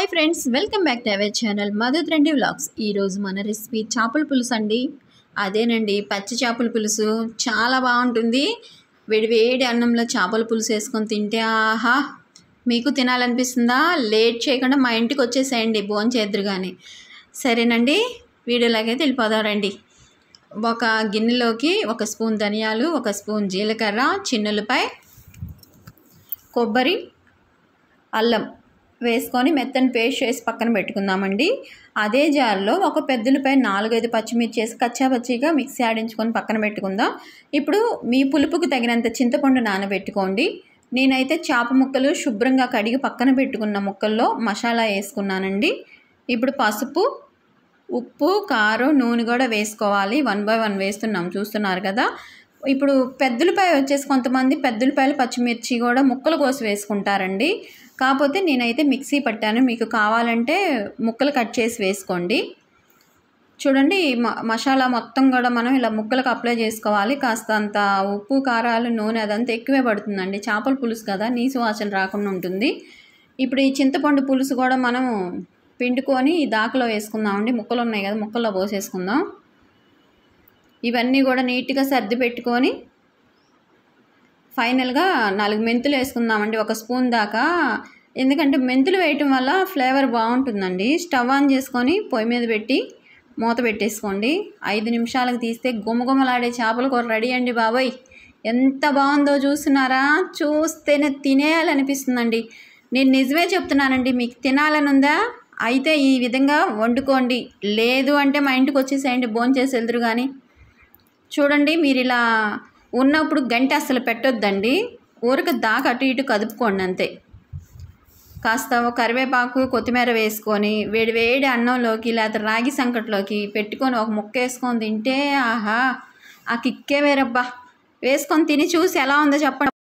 hi friends welcome back to our channel Madhu trendy vlogs ఈరోజు మన recipe చేపల పులుసు అండి అదేనండి పచ్చి చేపల పులుసు చాలా బాగుంటుంది వేడివేడి అన్నంలో చేపల పులుసు వేసుకొని తింటే ఆహా మీకు తినాలనిపిస్తుందా లేట్ చేయకుండా మా ఇంటికి వచ్చేసేయండి భోజనం చేద్దరు కానీ సరేనండి వీడియోలాగైతే వెళ్ళిపోదామండి ఒక గిన్నెలోకి ఒక స్పూన్ ధనియాలు ఒక స్పూన్ జీలకర్ర చిన్నులపై కొబ్బరి అల్లం వేసుకొని మెత్తని పేస్ట్ చేసి పక్కన పెట్టుకుందామండి అదే జార్లో ఒక పెద్దలపై నాలుగైదు పచ్చిమిర్చి వేసి కచ్చాపచ్చిగా మిక్సీ ఆడించుకొని పక్కన పెట్టుకుందాం ఇప్పుడు మీ పులుపుకు తగినంత చింతపండు నానబెట్టుకోండి నేనైతే చేప ముక్కలు శుభ్రంగా కడిగి పక్కన పెట్టుకున్న ముక్కల్లో మసాలా వేసుకున్నానండి ఇప్పుడు పసుపు ఉప్పు కారం నూనె కూడా వేసుకోవాలి వన్ బై వన్ వేస్తున్నాం చూస్తున్నారు కదా ఇప్పుడు పెద్దలపై వచ్చేసి కొంతమంది పెద్దలపాయలు పచ్చిమిర్చి కూడా ముక్కలు కోసి వేసుకుంటారండి కాకపోతే నేనైతే మిక్సీ పట్టాను మీకు కావాలంటే ముక్కలు కట్ చేసి వేసుకోండి చూడండి మసాలా మొత్తం కూడా మనం ఇలా ముక్కలకు అప్లై చేసుకోవాలి కాస్త అంత ఉప్పు కారాలు నూనె అదంతా ఎక్కువే పడుతుందండి చేపల పులుసు కదా నీసు వాసన రాకుండా ఉంటుంది ఇప్పుడు ఈ చింతపండు పులుసు కూడా మనం పిండుకొని దాకలో వేసుకుందామండి ముక్కలు ఉన్నాయి కదా ముక్కల్లో పోసేసుకుందాం ఇవన్నీ కూడా నీట్గా సర్ది పెట్టుకొని ఫైనల్గా నాలుగు మెంతులు వేసుకుందామండి ఒక స్పూన్ దాకా ఎందుకంటే మెంతులు వేయటం వల్ల ఫ్లేవర్ బాగుంటుందండి స్టవ్ ఆన్ చేసుకొని పొయ్యి మీద పెట్టి మూత పెట్టేసుకోండి ఐదు నిమిషాలకు తీస్తే గుమగుమలాడే చేపలు కూర రెడీ అండి బాబాయ్ ఎంత బాగుందో చూస్తున్నారా చూస్తేనే తినేయాలనిపిస్తుందండి నేను నిజమే చెప్తున్నానండి మీకు ఉందా అయితే ఈ విధంగా వండుకోండి లేదు అంటే మా ఇంటికి వచ్చేసేయండి భోంచేసి వెళ్దురు కానీ చూడండి మీరు ఇలా ఉన్నప్పుడు గంట అసలు పెట్టొద్దండి ఊరికి దాక అటు ఇటు కదుపుకోండి అంతే కాస్త కరివేపాకు కొత్తిమీర వేసుకొని వేడి వేడి అన్నంలోకి లేకపోతే రాగి సంకట్లోకి పెట్టుకొని ఒక ముక్క వేసుకొని తింటే ఆహా ఆ కిక్కే వేరబ్బా వేసుకొని తిని చూసి ఎలా ఉందో చెప్పండి